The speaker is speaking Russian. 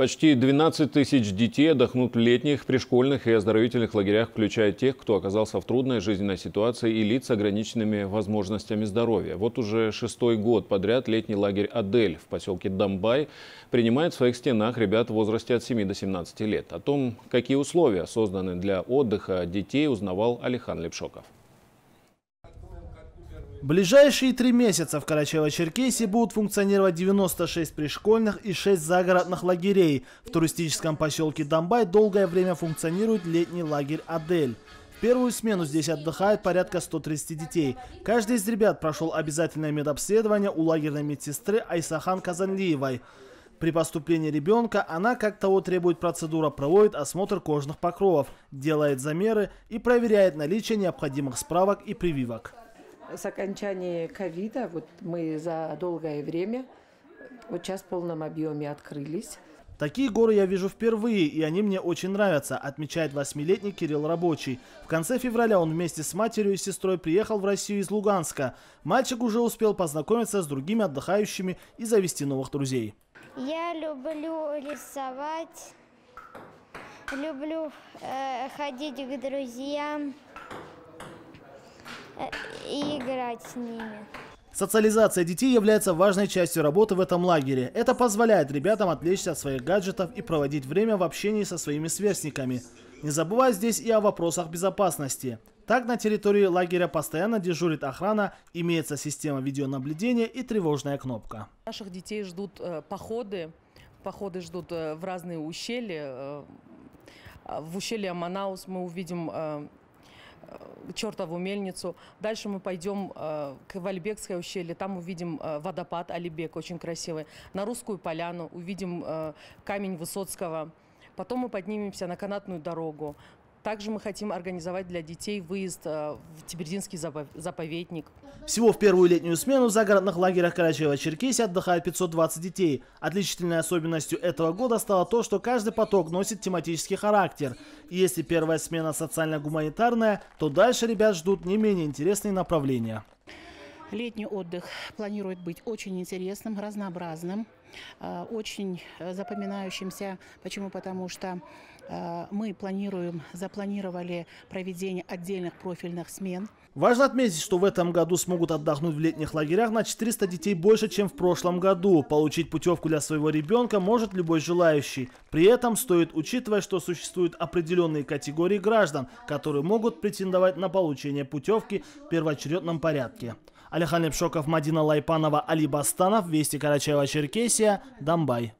Почти 12 тысяч детей отдохнут в летних, пришкольных и оздоровительных лагерях, включая тех, кто оказался в трудной жизненной ситуации и лиц с ограниченными возможностями здоровья. Вот уже шестой год подряд летний лагерь «Адель» в поселке Домбай принимает в своих стенах ребят в возрасте от 7 до 17 лет. О том, какие условия созданы для отдыха детей, узнавал Алихан Лепшоков ближайшие три месяца в Карачаево-Черкесии будут функционировать 96 пришкольных и 6 загородных лагерей. В туристическом поселке Домбай долгое время функционирует летний лагерь «Адель». В первую смену здесь отдыхает порядка 130 детей. Каждый из ребят прошел обязательное медобследование у лагерной медсестры Айсахан Казанлиевой. При поступлении ребенка она, как того требует процедура, проводит осмотр кожных покровов, делает замеры и проверяет наличие необходимых справок и прививок с окончания ковида, вот мы за долгое время, вот сейчас в полном объеме открылись. Такие горы я вижу впервые, и они мне очень нравятся, отмечает восьмилетний Кирилл Рабочий. В конце февраля он вместе с матерью и сестрой приехал в Россию из Луганска. Мальчик уже успел познакомиться с другими отдыхающими и завести новых друзей. Я люблю рисовать, люблю э, ходить к друзьям, Э, и играть с ними. Социализация детей является важной частью работы в этом лагере. Это позволяет ребятам отвлечься от своих гаджетов и проводить время в общении со своими сверстниками. Не забывая здесь и о вопросах безопасности. Так на территории лагеря постоянно дежурит охрана, имеется система видеонаблюдения и тревожная кнопка. Наших детей ждут э, походы, походы ждут э, в разные ущелья. Э, в ущелье Манаус мы увидим э, Э, чертову мельницу. Дальше мы пойдем э, к Альбекской ущелье, там увидим э, водопад Алибек, очень красивый. На Русскую поляну увидим камень Высоцкого. Потом мы поднимемся на канатную дорогу, также мы хотим организовать для детей выезд э, в Тибердинский заповедник. Всего в первую летнюю смену в загородных лагерях Карачаева-Черкесии отдыхает 520 детей. Отличительной особенностью этого года стало то, что каждый поток носит тематический характер. И если первая смена социально-гуманитарная, то дальше ребят ждут не менее интересные направления. Летний отдых планирует быть очень интересным, разнообразным, э, очень э, запоминающимся. Почему? Потому что э, мы планируем, запланировали проведение отдельных профильных смен. Важно отметить, что в этом году смогут отдохнуть в летних лагерях на 400 детей больше, чем в прошлом году. Получить путевку для своего ребенка может любой желающий. При этом стоит учитывать, что существуют определенные категории граждан, которые могут претендовать на получение путевки в первоочередном порядке. Алихан Лепшоков, Мадина Лайпанова, Али Бастанов, Вести Карачаева, Черкесия, Дамбай.